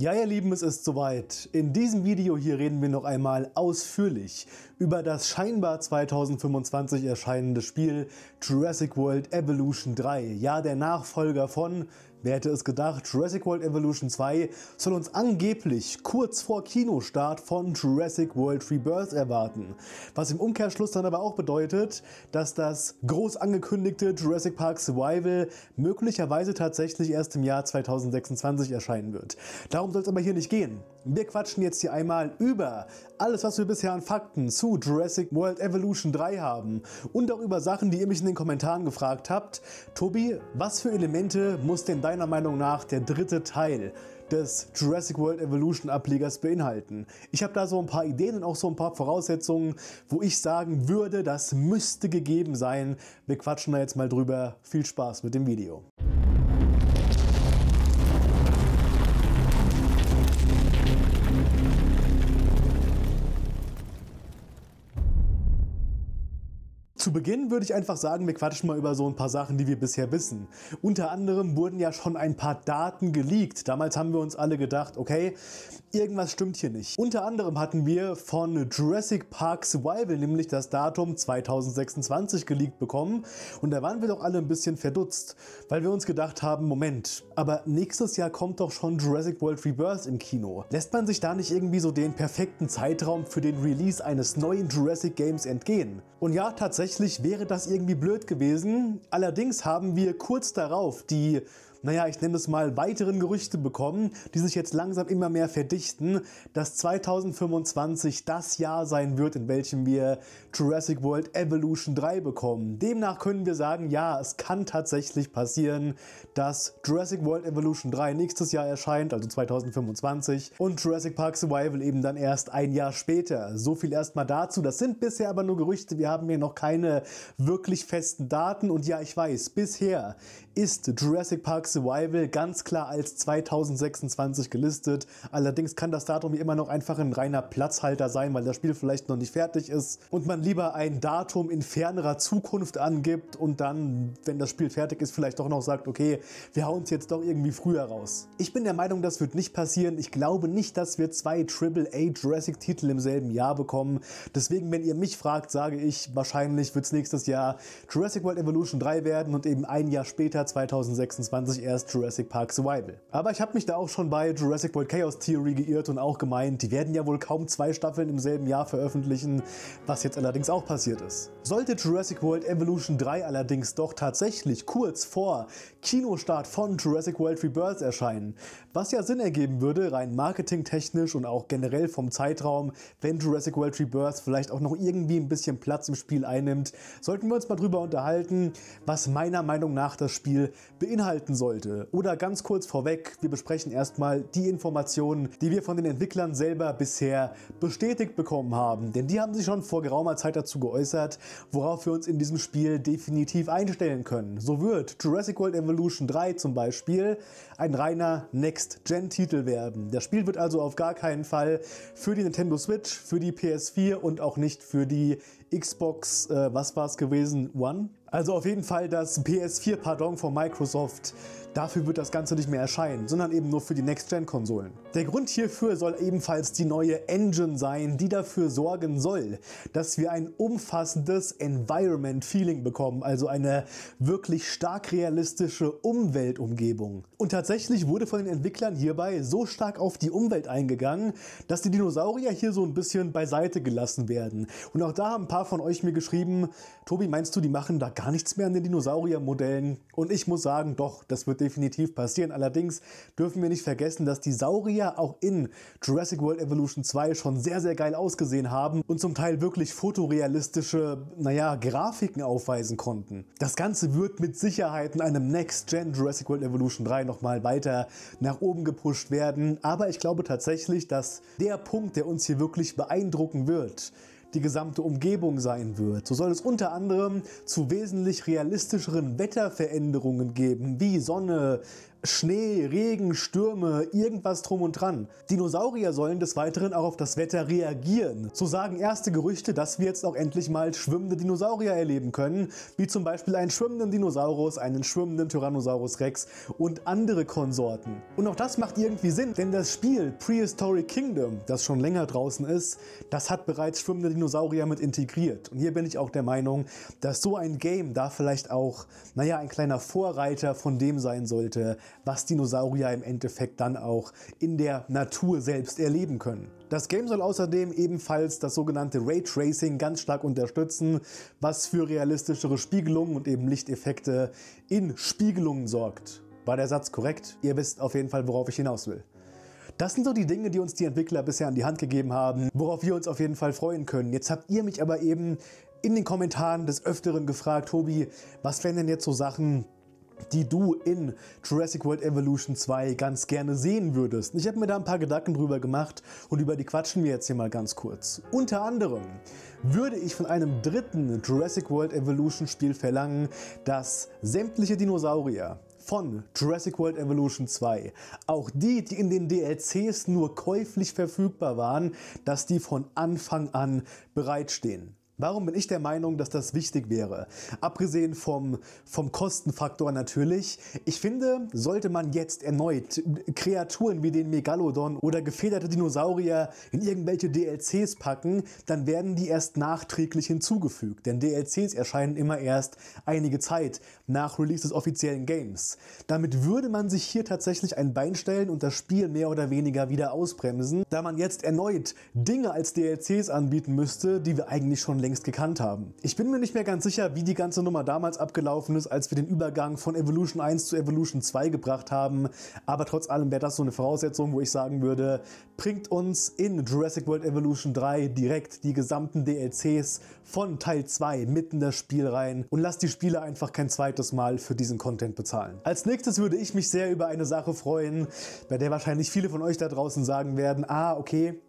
Ja, ihr Lieben, es ist soweit. In diesem Video hier reden wir noch einmal ausführlich über das scheinbar 2025 erscheinende Spiel Jurassic World Evolution 3. Ja, der Nachfolger von Wer hätte es gedacht, Jurassic World Evolution 2 soll uns angeblich kurz vor Kinostart von Jurassic World Rebirth erwarten. Was im Umkehrschluss dann aber auch bedeutet, dass das groß angekündigte Jurassic Park Survival möglicherweise tatsächlich erst im Jahr 2026 erscheinen wird. Darum soll es aber hier nicht gehen. Wir quatschen jetzt hier einmal über alles, was wir bisher an Fakten zu Jurassic World Evolution 3 haben und auch über Sachen, die ihr mich in den Kommentaren gefragt habt. Tobi, was für Elemente muss denn deiner Meinung nach der dritte Teil des Jurassic World Evolution Ablegers beinhalten? Ich habe da so ein paar Ideen und auch so ein paar Voraussetzungen, wo ich sagen würde, das müsste gegeben sein. Wir quatschen da jetzt mal drüber. Viel Spaß mit dem Video. Zu Beginn würde ich einfach sagen, wir quatschen mal über so ein paar Sachen, die wir bisher wissen. Unter anderem wurden ja schon ein paar Daten geleakt. Damals haben wir uns alle gedacht, okay, irgendwas stimmt hier nicht. Unter anderem hatten wir von Jurassic Park Survival nämlich das Datum 2026 geleakt bekommen und da waren wir doch alle ein bisschen verdutzt, weil wir uns gedacht haben, Moment, aber nächstes Jahr kommt doch schon Jurassic World Rebirth im Kino. Lässt man sich da nicht irgendwie so den perfekten Zeitraum für den Release eines neuen Jurassic Games entgehen? Und ja, tatsächlich Tatsächlich wäre das irgendwie blöd gewesen. Allerdings haben wir kurz darauf die naja, ich nenne es mal weiteren Gerüchte bekommen, die sich jetzt langsam immer mehr verdichten, dass 2025 das Jahr sein wird, in welchem wir Jurassic World Evolution 3 bekommen. Demnach können wir sagen, ja, es kann tatsächlich passieren, dass Jurassic World Evolution 3 nächstes Jahr erscheint, also 2025, und Jurassic Park Survival eben dann erst ein Jahr später. So viel erstmal dazu. Das sind bisher aber nur Gerüchte. Wir haben hier noch keine wirklich festen Daten. Und ja, ich weiß, bisher ist Jurassic Park Survival ganz klar als 2026 gelistet. Allerdings kann das Datum hier immer noch einfach ein reiner Platzhalter sein, weil das Spiel vielleicht noch nicht fertig ist und man lieber ein Datum in fernerer Zukunft angibt und dann, wenn das Spiel fertig ist, vielleicht doch noch sagt, okay, wir hauen es jetzt doch irgendwie früher raus. Ich bin der Meinung, das wird nicht passieren. Ich glaube nicht, dass wir zwei AAA Jurassic-Titel im selben Jahr bekommen. Deswegen, wenn ihr mich fragt, sage ich, wahrscheinlich wird es nächstes Jahr Jurassic World Evolution 3 werden und eben ein Jahr später, 2026, ich erst Jurassic Park Survival. Aber ich habe mich da auch schon bei Jurassic World Chaos Theory geirrt und auch gemeint, die werden ja wohl kaum zwei Staffeln im selben Jahr veröffentlichen, was jetzt allerdings auch passiert ist. Sollte Jurassic World Evolution 3 allerdings doch tatsächlich kurz vor Kinostart von Jurassic World Rebirth erscheinen, was ja Sinn ergeben würde, rein marketingtechnisch und auch generell vom Zeitraum, wenn Jurassic World Rebirth vielleicht auch noch irgendwie ein bisschen Platz im Spiel einnimmt, sollten wir uns mal drüber unterhalten, was meiner Meinung nach das Spiel beinhalten soll sollte. Oder ganz kurz vorweg, wir besprechen erstmal die Informationen, die wir von den Entwicklern selber bisher bestätigt bekommen haben. Denn die haben sich schon vor geraumer Zeit dazu geäußert, worauf wir uns in diesem Spiel definitiv einstellen können. So wird Jurassic World Evolution 3 zum Beispiel ein reiner Next-Gen-Titel werden. Das Spiel wird also auf gar keinen Fall für die Nintendo Switch, für die PS4 und auch nicht für die Xbox, äh, was war es gewesen, One also auf jeden Fall das PS4-Pardon von Microsoft Dafür wird das Ganze nicht mehr erscheinen, sondern eben nur für die Next-Gen-Konsolen. Der Grund hierfür soll ebenfalls die neue Engine sein, die dafür sorgen soll, dass wir ein umfassendes Environment-Feeling bekommen, also eine wirklich stark realistische Umweltumgebung. Und tatsächlich wurde von den Entwicklern hierbei so stark auf die Umwelt eingegangen, dass die Dinosaurier hier so ein bisschen beiseite gelassen werden. Und auch da haben ein paar von euch mir geschrieben, Tobi, meinst du, die machen da gar nichts mehr an den Dinosaurier-Modellen? Und ich muss sagen, doch, das wird definitiv passieren. Allerdings dürfen wir nicht vergessen, dass die Saurier auch in Jurassic World Evolution 2 schon sehr, sehr geil ausgesehen haben und zum Teil wirklich fotorealistische, naja, Grafiken aufweisen konnten. Das Ganze wird mit Sicherheit in einem Next-Gen Jurassic World Evolution 3 nochmal weiter nach oben gepusht werden. Aber ich glaube tatsächlich, dass der Punkt, der uns hier wirklich beeindrucken wird, die gesamte Umgebung sein wird. So soll es unter anderem zu wesentlich realistischeren Wetterveränderungen geben, wie Sonne, Schnee, Regen, Stürme, irgendwas drum und dran. Dinosaurier sollen des Weiteren auch auf das Wetter reagieren. So sagen erste Gerüchte, dass wir jetzt auch endlich mal schwimmende Dinosaurier erleben können, wie zum Beispiel einen schwimmenden Dinosaurus, einen schwimmenden Tyrannosaurus Rex und andere Konsorten. Und auch das macht irgendwie Sinn, denn das Spiel Prehistoric Kingdom, das schon länger draußen ist, das hat bereits schwimmende Dinosaurier mit integriert. Und hier bin ich auch der Meinung, dass so ein Game da vielleicht auch, naja, ein kleiner Vorreiter von dem sein sollte, was Dinosaurier im Endeffekt dann auch in der Natur selbst erleben können. Das Game soll außerdem ebenfalls das sogenannte Raytracing ganz stark unterstützen, was für realistischere Spiegelungen und eben Lichteffekte in Spiegelungen sorgt. War der Satz korrekt? Ihr wisst auf jeden Fall, worauf ich hinaus will. Das sind so die Dinge, die uns die Entwickler bisher an die Hand gegeben haben, worauf wir uns auf jeden Fall freuen können. Jetzt habt ihr mich aber eben in den Kommentaren des Öfteren gefragt, Tobi, was wären denn jetzt so Sachen, die du in Jurassic World Evolution 2 ganz gerne sehen würdest. Ich habe mir da ein paar Gedanken drüber gemacht und über die quatschen wir jetzt hier mal ganz kurz. Unter anderem würde ich von einem dritten Jurassic World Evolution Spiel verlangen, dass sämtliche Dinosaurier, von Jurassic World Evolution 2. Auch die, die in den DLCs nur käuflich verfügbar waren, dass die von Anfang an bereitstehen. Warum bin ich der Meinung, dass das wichtig wäre? Abgesehen vom, vom Kostenfaktor natürlich. Ich finde, sollte man jetzt erneut Kreaturen wie den Megalodon oder gefederte Dinosaurier in irgendwelche DLCs packen, dann werden die erst nachträglich hinzugefügt. Denn DLCs erscheinen immer erst einige Zeit nach Release des offiziellen Games. Damit würde man sich hier tatsächlich ein Bein stellen und das Spiel mehr oder weniger wieder ausbremsen, da man jetzt erneut Dinge als DLCs anbieten müsste, die wir eigentlich schon längst längst gekannt haben. Ich bin mir nicht mehr ganz sicher, wie die ganze Nummer damals abgelaufen ist, als wir den Übergang von Evolution 1 zu Evolution 2 gebracht haben, aber trotz allem wäre das so eine Voraussetzung, wo ich sagen würde, bringt uns in Jurassic World Evolution 3 direkt die gesamten DLCs von Teil 2 mitten in das Spiel rein und lasst die Spieler einfach kein zweites Mal für diesen Content bezahlen. Als nächstes würde ich mich sehr über eine Sache freuen, bei der wahrscheinlich viele von euch da draußen sagen werden, ah, okay,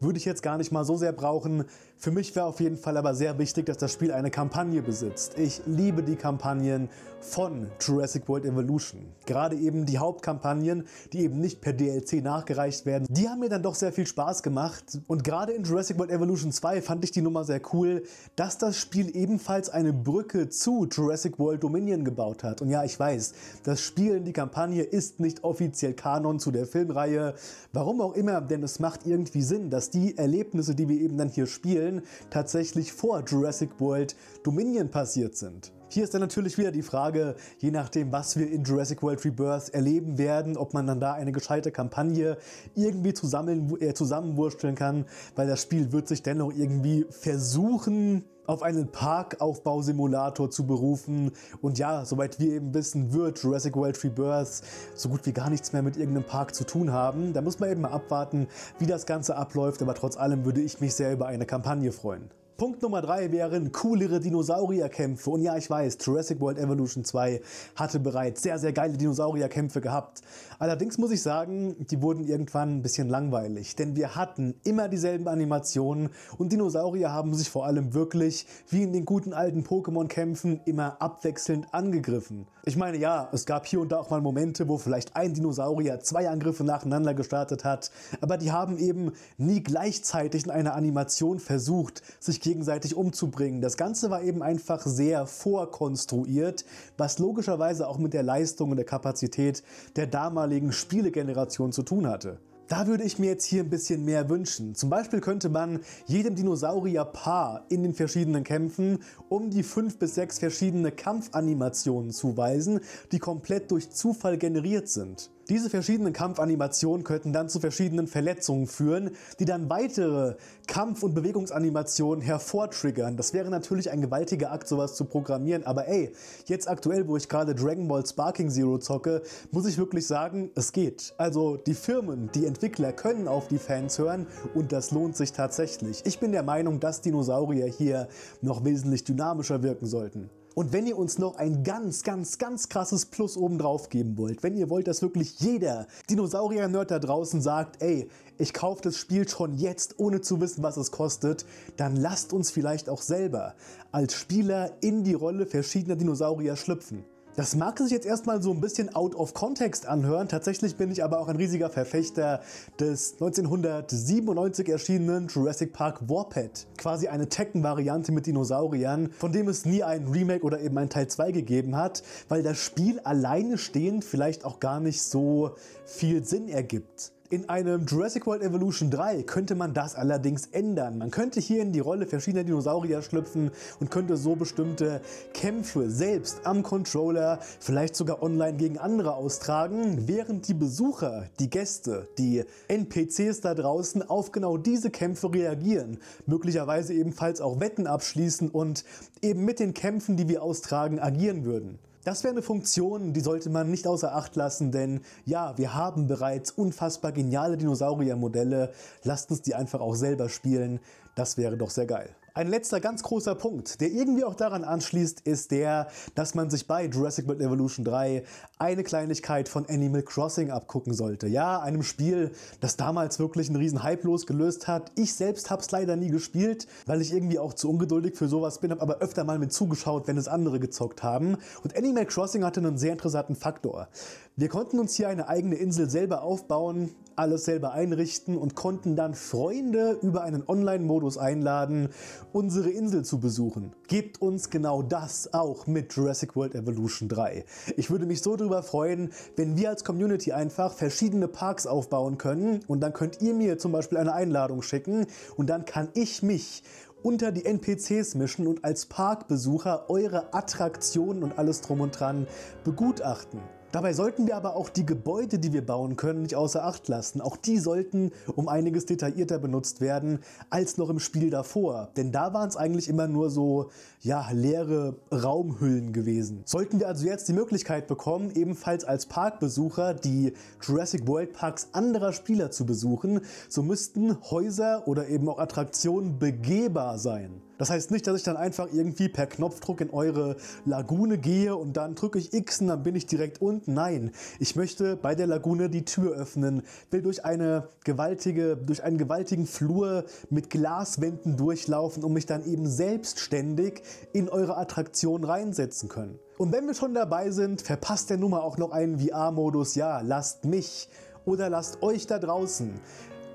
würde ich jetzt gar nicht mal so sehr brauchen, für mich wäre auf jeden Fall aber sehr wichtig, dass das Spiel eine Kampagne besitzt. Ich liebe die Kampagnen von Jurassic World Evolution. Gerade eben die Hauptkampagnen, die eben nicht per DLC nachgereicht werden, die haben mir dann doch sehr viel Spaß gemacht. Und gerade in Jurassic World Evolution 2 fand ich die Nummer sehr cool, dass das Spiel ebenfalls eine Brücke zu Jurassic World Dominion gebaut hat. Und ja, ich weiß, das Spielen, die Kampagne ist nicht offiziell Kanon zu der Filmreihe. Warum auch immer, denn es macht irgendwie Sinn, dass die Erlebnisse, die wir eben dann hier spielen, Staffeln tatsächlich vor Jurassic World Dominion passiert sind. Hier ist dann natürlich wieder die Frage, je nachdem, was wir in Jurassic World Rebirth erleben werden, ob man dann da eine gescheite Kampagne irgendwie zusammen, äh, zusammenwursteln kann, weil das Spiel wird sich dennoch irgendwie versuchen, auf einen Parkaufbausimulator zu berufen. Und ja, soweit wir eben wissen, wird Jurassic World Rebirth so gut wie gar nichts mehr mit irgendeinem Park zu tun haben. Da muss man eben mal abwarten, wie das Ganze abläuft. Aber trotz allem würde ich mich sehr über eine Kampagne freuen. Punkt Nummer 3 wären coolere Dinosaurierkämpfe. Und ja, ich weiß, Jurassic World Evolution 2 hatte bereits sehr, sehr geile Dinosaurierkämpfe gehabt. Allerdings muss ich sagen, die wurden irgendwann ein bisschen langweilig, denn wir hatten immer dieselben Animationen und Dinosaurier haben sich vor allem wirklich, wie in den guten alten Pokémon-Kämpfen, immer abwechselnd angegriffen. Ich meine, ja, es gab hier und da auch mal Momente, wo vielleicht ein Dinosaurier zwei Angriffe nacheinander gestartet hat, aber die haben eben nie gleichzeitig in einer Animation versucht, sich gegenseitig umzubringen. Das Ganze war eben einfach sehr vorkonstruiert, was logischerweise auch mit der Leistung und der Kapazität der damaligen Spielegeneration zu tun hatte. Da würde ich mir jetzt hier ein bisschen mehr wünschen. Zum Beispiel könnte man jedem Dinosaurier Paar in den verschiedenen Kämpfen um die fünf bis sechs verschiedene Kampfanimationen zuweisen, die komplett durch Zufall generiert sind. Diese verschiedenen Kampfanimationen könnten dann zu verschiedenen Verletzungen führen, die dann weitere Kampf- und Bewegungsanimationen hervortriggern. Das wäre natürlich ein gewaltiger Akt, sowas zu programmieren, aber ey, jetzt aktuell, wo ich gerade Dragon Ball Sparking Zero zocke, muss ich wirklich sagen, es geht. Also die Firmen, die Entwickler können auf die Fans hören und das lohnt sich tatsächlich. Ich bin der Meinung, dass Dinosaurier hier noch wesentlich dynamischer wirken sollten. Und wenn ihr uns noch ein ganz, ganz, ganz krasses Plus obendrauf geben wollt, wenn ihr wollt, dass wirklich jeder Dinosaurier-Nerd da draußen sagt, ey, ich kaufe das Spiel schon jetzt, ohne zu wissen, was es kostet, dann lasst uns vielleicht auch selber als Spieler in die Rolle verschiedener Dinosaurier schlüpfen. Das mag sich jetzt erstmal so ein bisschen out of context anhören, tatsächlich bin ich aber auch ein riesiger Verfechter des 1997 erschienenen Jurassic Park Warped. Quasi eine Tekken-Variante mit Dinosauriern, von dem es nie ein Remake oder eben ein Teil 2 gegeben hat, weil das Spiel alleine stehend vielleicht auch gar nicht so viel Sinn ergibt. In einem Jurassic World Evolution 3 könnte man das allerdings ändern. Man könnte hier in die Rolle verschiedener Dinosaurier schlüpfen und könnte so bestimmte Kämpfe selbst am Controller, vielleicht sogar online gegen andere austragen, während die Besucher, die Gäste, die NPCs da draußen auf genau diese Kämpfe reagieren, möglicherweise ebenfalls auch Wetten abschließen und eben mit den Kämpfen, die wir austragen, agieren würden. Das wäre eine Funktion, die sollte man nicht außer Acht lassen, denn ja, wir haben bereits unfassbar geniale Dinosauriermodelle. Lasst uns die einfach auch selber spielen. Das wäre doch sehr geil. Ein letzter ganz großer Punkt, der irgendwie auch daran anschließt, ist der, dass man sich bei Jurassic World Evolution 3 eine Kleinigkeit von Animal Crossing abgucken sollte. Ja, einem Spiel, das damals wirklich einen riesen Hype losgelöst hat. Ich selbst habe es leider nie gespielt, weil ich irgendwie auch zu ungeduldig für sowas bin, habe aber öfter mal mit zugeschaut, wenn es andere gezockt haben. Und Animal Crossing hatte einen sehr interessanten Faktor. Wir konnten uns hier eine eigene Insel selber aufbauen, alles selber einrichten und konnten dann Freunde über einen Online-Modus einladen, unsere Insel zu besuchen. Gebt uns genau das auch mit Jurassic World Evolution 3. Ich würde mich so darüber darüber freuen, wenn wir als Community einfach verschiedene Parks aufbauen können und dann könnt ihr mir zum Beispiel eine Einladung schicken und dann kann ich mich unter die NPCs mischen und als Parkbesucher eure Attraktionen und alles drum und dran begutachten. Dabei sollten wir aber auch die Gebäude, die wir bauen können, nicht außer Acht lassen. Auch die sollten um einiges detaillierter benutzt werden als noch im Spiel davor. Denn da waren es eigentlich immer nur so, ja, leere Raumhüllen gewesen. Sollten wir also jetzt die Möglichkeit bekommen, ebenfalls als Parkbesucher die Jurassic World Parks anderer Spieler zu besuchen, so müssten Häuser oder eben auch Attraktionen begehbar sein. Das heißt nicht, dass ich dann einfach irgendwie per Knopfdruck in eure Lagune gehe und dann drücke ich X und dann bin ich direkt unten. Nein, ich möchte bei der Lagune die Tür öffnen, will durch eine gewaltige, durch einen gewaltigen Flur mit Glaswänden durchlaufen und mich dann eben selbstständig in eure Attraktion reinsetzen können. Und wenn wir schon dabei sind, verpasst der Nummer auch noch einen VR-Modus. Ja, lasst mich oder lasst euch da draußen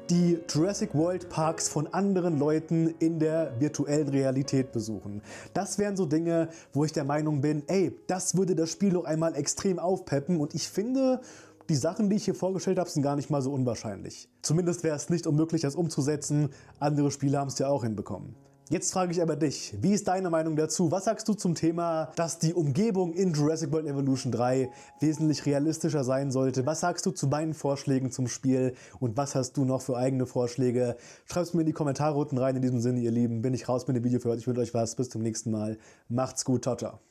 die Jurassic World Parks von anderen Leuten in der virtuellen Realität besuchen. Das wären so Dinge, wo ich der Meinung bin, ey, das würde das Spiel noch einmal extrem aufpeppen und ich finde, die Sachen, die ich hier vorgestellt habe, sind gar nicht mal so unwahrscheinlich. Zumindest wäre es nicht unmöglich, das umzusetzen. Andere Spiele haben es ja auch hinbekommen. Jetzt frage ich aber dich, wie ist deine Meinung dazu? Was sagst du zum Thema, dass die Umgebung in Jurassic World Evolution 3 wesentlich realistischer sein sollte? Was sagst du zu meinen Vorschlägen zum Spiel und was hast du noch für eigene Vorschläge? Schreib es mir in die Kommentare unten rein. In diesem Sinne, ihr Lieben, bin ich raus mit dem Video für heute. Ich wünsche euch was. Bis zum nächsten Mal. Macht's gut. Ciao, ciao.